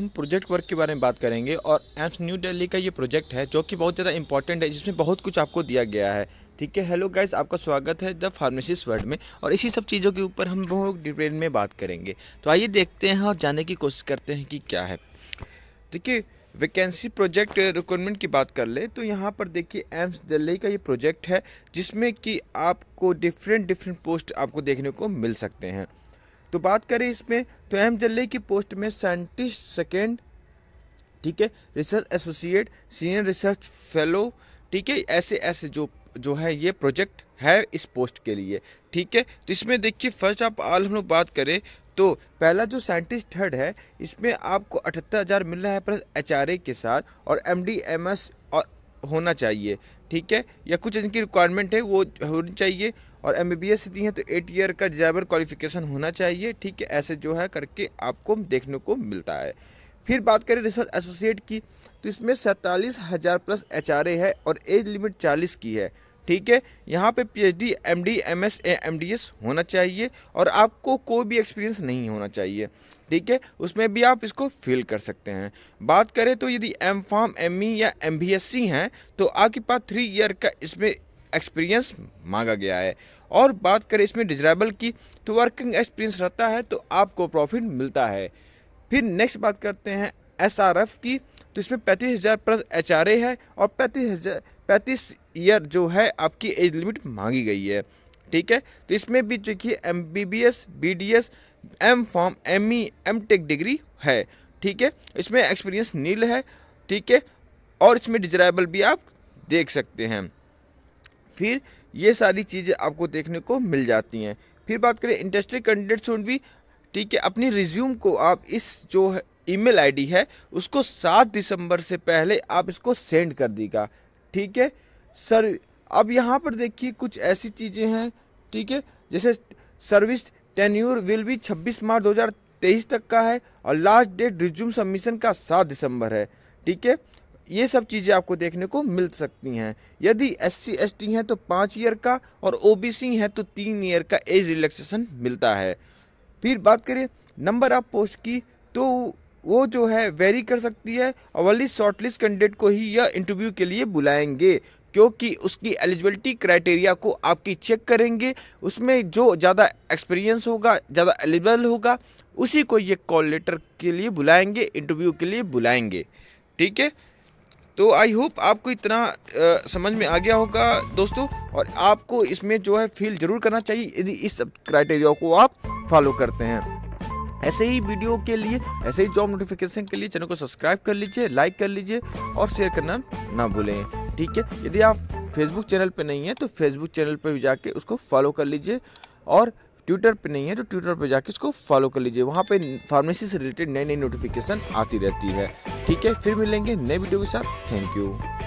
हम project work के बारे में बात करेंगे और एम्स न्यू दिल्ली का ये प्रोजेक्ट है जो कि बहुत ज़्यादा इंपॉर्टेंट है जिसमें बहुत कुछ आपको दिया गया है ठीक है हेलो गाइस आपका स्वागत है द फार्मेसिस्ट वर्ल्ड में और इसी सब चीज़ों के ऊपर हम बहुत डिटेल में बात करेंगे तो आइए देखते हैं और जानने की कोशिश करते हैं कि क्या है देखिए वैकेंसी प्रोजेक्ट रिक्वायरमेंट की बात कर ले तो यहाँ पर देखिए एम्स दिल्ली का ये प्रोजेक्ट है जिसमें कि आपको डिफरेंट डिफरेंट पोस्ट आपको देखने को मिल सकते हैं तो बात करें इसमें तो एम जल्ले की पोस्ट में साइंटिस्ट सेकेंड ठीक है research associate senior research fellow ठीक है ऐसे ऐसे जो जो है ये प्रोजेक्ट है इस पोस्ट के लिए ठीक है तो इसमें देखिए फर्स्ट आप आल हम लोग बात करें तो पहला जो साइंटिस्ट थर्ड है इसमें आपको अठहत्तर हज़ार मिल रहा है प्लस एच के साथ और एम डी एम एस और होना चाहिए ठीक है या कुछ इनकी रिक्वायरमेंट है वो होनी चाहिए और एम बी एस दी हैं तो एट ईयर का ड्राइवर क्वालिफिकेशन होना चाहिए ठीक है ऐसे जो है करके आपको देखने को मिलता है फिर बात करें रिसर्च एसोसिएट की तो इसमें सैंतालीस हज़ार प्लस एच है और एज लिमिट चालीस की है ठीक है यहाँ पे पीएचडी एमडी एमएस एमडीएस होना चाहिए और आपको कोई भी एक्सपीरियंस नहीं होना चाहिए ठीक है उसमें भी आप इसको फिल कर सकते हैं बात करें तो यदि एम फार्म एम या एम हैं तो आपके पास थ्री ईयर का इसमें एक्सपीरियंस मांगा गया है और बात करें इसमें डिजरेबल की तो वर्किंग एक्सपीरियंस रहता है तो आपको प्रॉफिट मिलता है फिर नेक्स्ट बात करते हैं एसआरएफ की तो इसमें पैंतीस हज़ार प्लस एच है और पैंतीस हज़ार पैंतीस ईयर जो है आपकी एज लिमिट मांगी गई है ठीक है तो इसमें भी देखिए M B B S B D S M pharm M E M tech degree है ठीक है इसमें एक्सपीरियंस नील है ठीक है और इसमें डिजराइबल भी आप देख सकते हैं फिर ये सारी चीज़ें आपको देखने को मिल जाती हैं फिर बात करें इंडस्ट्री कैंडिडेट्स भी ठीक है अपनी रिज्यूम को आप इस जो है ईमेल आईडी है उसको सात दिसंबर से पहले आप इसको सेंड कर देगा ठीक है सर अब यहाँ पर देखिए कुछ ऐसी चीज़ें हैं ठीक है जैसे सर्विस टेन्यूर विल भी 26 मार्च 2023 तक का है और लास्ट डेट रिज्यूम सबमिशन का सात दिसंबर है ठीक है ये सब चीज़ें आपको देखने को मिल सकती हैं यदि एस सी एस टी हैं तो पाँच ईयर का और ओ बी सी हैं तो तीन ईयर का एज रिलैक्सेशन मिलता है फिर बात करें नंबर ऑफ पोस्ट की तो वो जो है वेरी कर सकती है और वाली शॉर्टलिस्ट कैंडिडेट को ही यह इंटरव्यू के लिए बुलाएंगे क्योंकि उसकी एलिजिबिलिटी क्राइटेरिया को आपकी चेक करेंगे उसमें जो ज़्यादा एक्सपीरियंस होगा ज़्यादा एलिजिबल होगा उसी को ये कॉल लेटर के लिए बुलाएंगे इंटरव्यू के लिए बुलाएंगे ठीक है तो आई होप आपको इतना आ, समझ में आ गया होगा दोस्तों और आपको इसमें जो है फील ज़रूर करना चाहिए यदि इस क्राइटेरिया को आप फॉलो करते हैं ऐसे ही वीडियो के लिए ऐसे ही जॉब नोटिफिकेशन के लिए चैनल को सब्सक्राइब कर लीजिए लाइक कर लीजिए और शेयर करना ना भूलें ठीक है यदि आप फेसबुक चैनल पर नहीं हैं तो फेसबुक चैनल पर भी जाके उसको फॉलो कर लीजिए और ट्विटर पे नहीं है तो ट्विटर पे जाके इसको फॉलो कर लीजिए वहाँ पे फार्मेसी से रिलेटेड नई नई नोटिफिकेशन आती रहती है ठीक है फिर मिलेंगे नए वीडियो के साथ थैंक यू